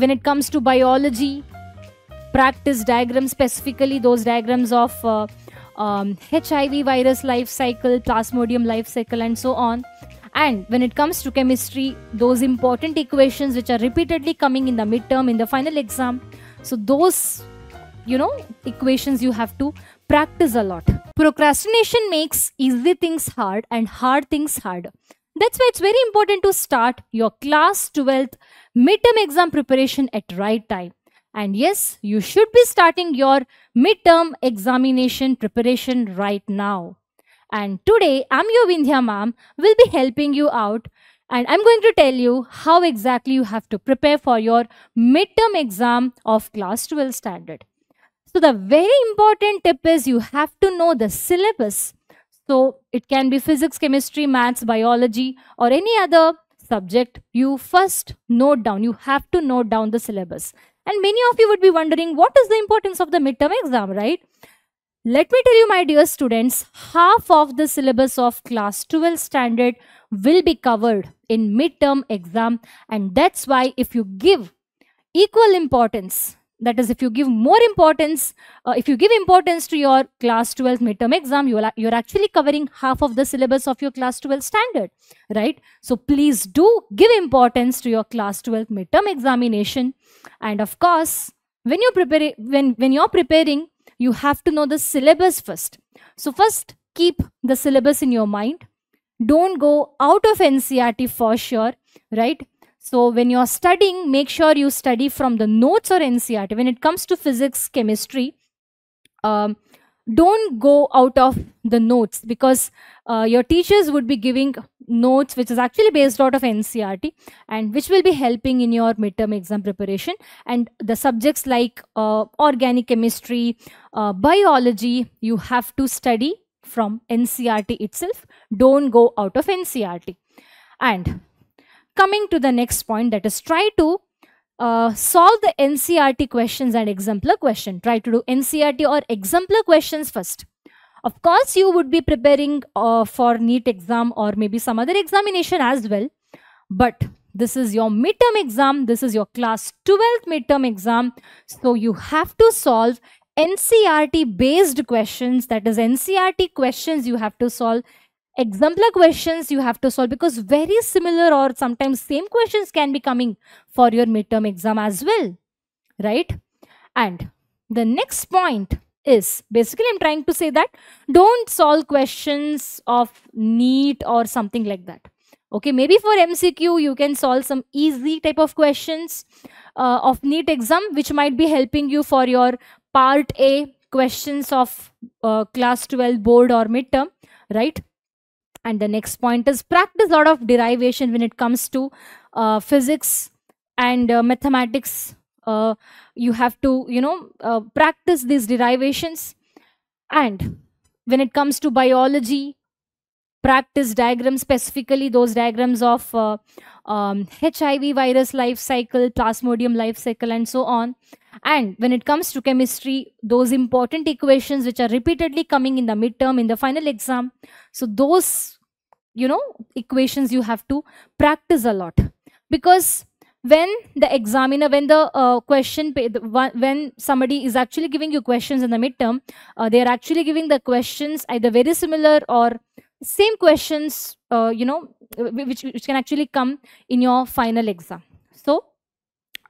when it comes to biology practice diagrams specifically those diagrams of uh, um, hiv virus life cycle plasmodium life cycle and so on and when it comes to chemistry those important equations which are repeatedly coming in the midterm in the final exam so those you know equations you have to practice a lot procrastination makes easy things hard and hard things harder that's why it's very important to start your class 12th midterm exam preparation at right time. And yes, you should be starting your midterm examination preparation right now. And today, I'm your Vindhya ma'am, will be helping you out and I'm going to tell you how exactly you have to prepare for your midterm exam of class 12 standard. So the very important tip is you have to know the syllabus so it can be physics, chemistry, maths, biology or any other subject. You first note down, you have to note down the syllabus. And many of you would be wondering what is the importance of the midterm exam, right? Let me tell you, my dear students, half of the syllabus of class 12 standard will be covered in midterm exam. And that's why if you give equal importance that is if you give more importance uh, if you give importance to your class 12 midterm exam you are you're actually covering half of the syllabus of your class 12 standard right so please do give importance to your class 12 midterm examination and of course when you're preparing when when you're preparing you have to know the syllabus first so first keep the syllabus in your mind don't go out of ncrt for sure right so when you're studying, make sure you study from the notes or NCRT. When it comes to physics, chemistry, um, don't go out of the notes because uh, your teachers would be giving notes which is actually based out of NCRT and which will be helping in your midterm exam preparation and the subjects like uh, organic chemistry, uh, biology, you have to study from NCRT itself. Don't go out of NCRT. And coming to the next point that is try to uh, solve the NCRT questions and exemplar question. Try to do NCRT or exemplar questions first. Of course, you would be preparing uh, for NEET exam or maybe some other examination as well. But this is your midterm exam. This is your class 12th midterm exam. So you have to solve NCRT based questions. That is NCRT questions you have to solve exemplar questions you have to solve because very similar or sometimes same questions can be coming for your midterm exam as well right and the next point is basically i'm trying to say that don't solve questions of neat or something like that okay maybe for mcq you can solve some easy type of questions uh, of neat exam which might be helping you for your part a questions of uh, class 12 board or midterm right and the next point is practice a lot of derivation when it comes to uh, physics and uh, mathematics uh, you have to you know uh, practice these derivations and when it comes to biology practice diagrams specifically those diagrams of uh, um, hiv virus life cycle plasmodium life cycle and so on and when it comes to chemistry, those important equations which are repeatedly coming in the midterm, in the final exam, so those, you know, equations you have to practice a lot. Because when the examiner when the uh, question when somebody is actually giving you questions in the midterm uh, they are actually giving the questions either very similar or same questions uh, you know which, which can actually come in your final exam so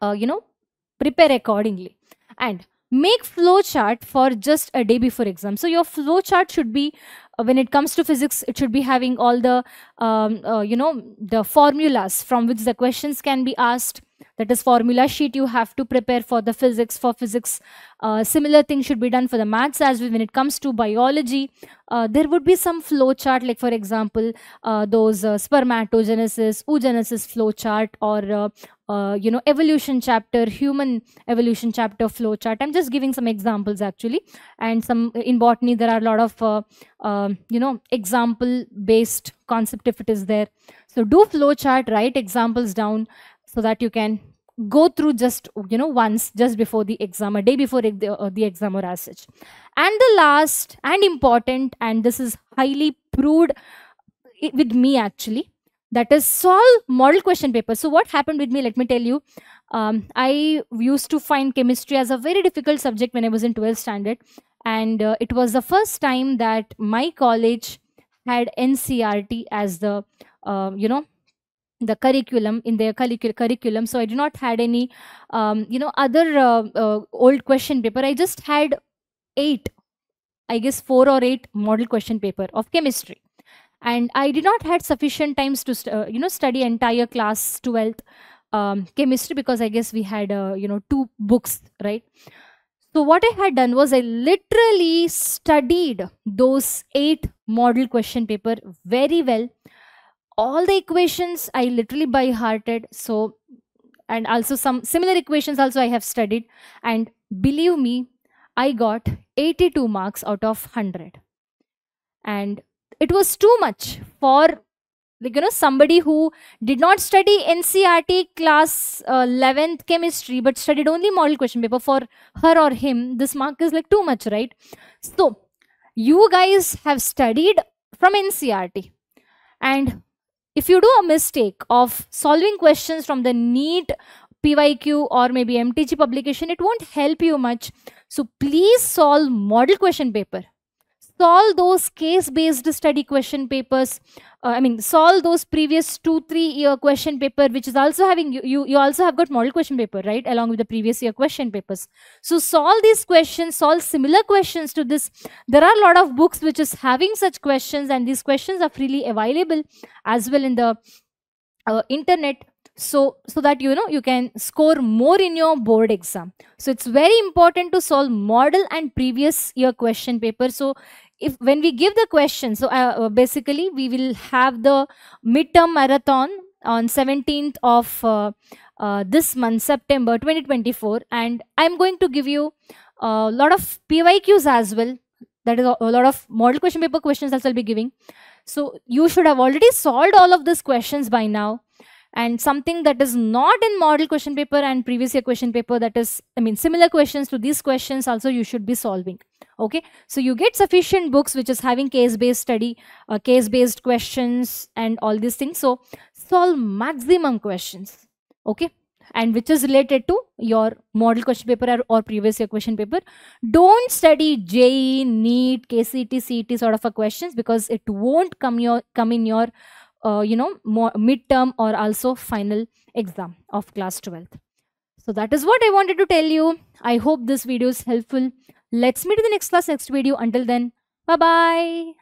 uh, you know prepare accordingly and make flowchart for just a day before exam so your flowchart should be uh, when it comes to physics it should be having all the um, uh, you know the formulas from which the questions can be asked that is formula sheet you have to prepare for the physics for physics uh, similar thing should be done for the maths as well when it comes to biology uh, there would be some flow chart like for example uh, those uh, spermatogenesis oogenesis flow chart or uh, uh, you know evolution chapter human evolution chapter flowchart i'm just giving some examples actually and some in botany there are a lot of uh, uh, you know example based concept if it is there so do flowchart write examples down so that you can go through just you know once just before the exam a day before the, uh, the exam or as such and the last and important and this is highly proved eh, with me actually that is solve model question paper. So what happened with me, let me tell you. Um, I used to find chemistry as a very difficult subject when I was in 12th standard. And uh, it was the first time that my college had NCRT as the, uh, you know, the curriculum in their curricul curriculum. So I did not had any, um, you know, other uh, uh, old question paper. I just had eight, I guess four or eight model question paper of chemistry and i did not had sufficient times to uh, you know study entire class 12th um, chemistry because i guess we had uh, you know two books right so what i had done was i literally studied those eight model question paper very well all the equations i literally by hearted so and also some similar equations also i have studied and believe me i got 82 marks out of 100 and it was too much for like you know somebody who did not study ncrt class uh, 11th chemistry but studied only model question paper for her or him this mark is like too much right so you guys have studied from ncrt and if you do a mistake of solving questions from the neat pyq or maybe mtg publication it won't help you much so please solve model question paper solve those case-based study question papers. Uh, I mean, solve those previous two, three year question paper, which is also having, you, you, you also have got model question paper, right? Along with the previous year question papers. So solve these questions, solve similar questions to this. There are a lot of books which is having such questions and these questions are freely available as well in the uh, internet so so that you know you can score more in your board exam so it's very important to solve model and previous year question paper so if when we give the question so uh, uh, basically we will have the midterm marathon on 17th of uh, uh, this month september 2024 and i'm going to give you a lot of pyqs as well that is a lot of model question paper questions that i'll be giving so you should have already solved all of these questions by now and something that is not in model question paper and previous year question paper that is i mean similar questions to these questions also you should be solving okay so you get sufficient books which is having case based study uh, case based questions and all these things so solve maximum questions okay and which is related to your model question paper or, or previous year question paper don't study je neat kct cet sort of a questions because it won't come your come in your uh, you know more midterm or also final exam of class 12th so that is what i wanted to tell you i hope this video is helpful let's meet in the next class next video until then bye bye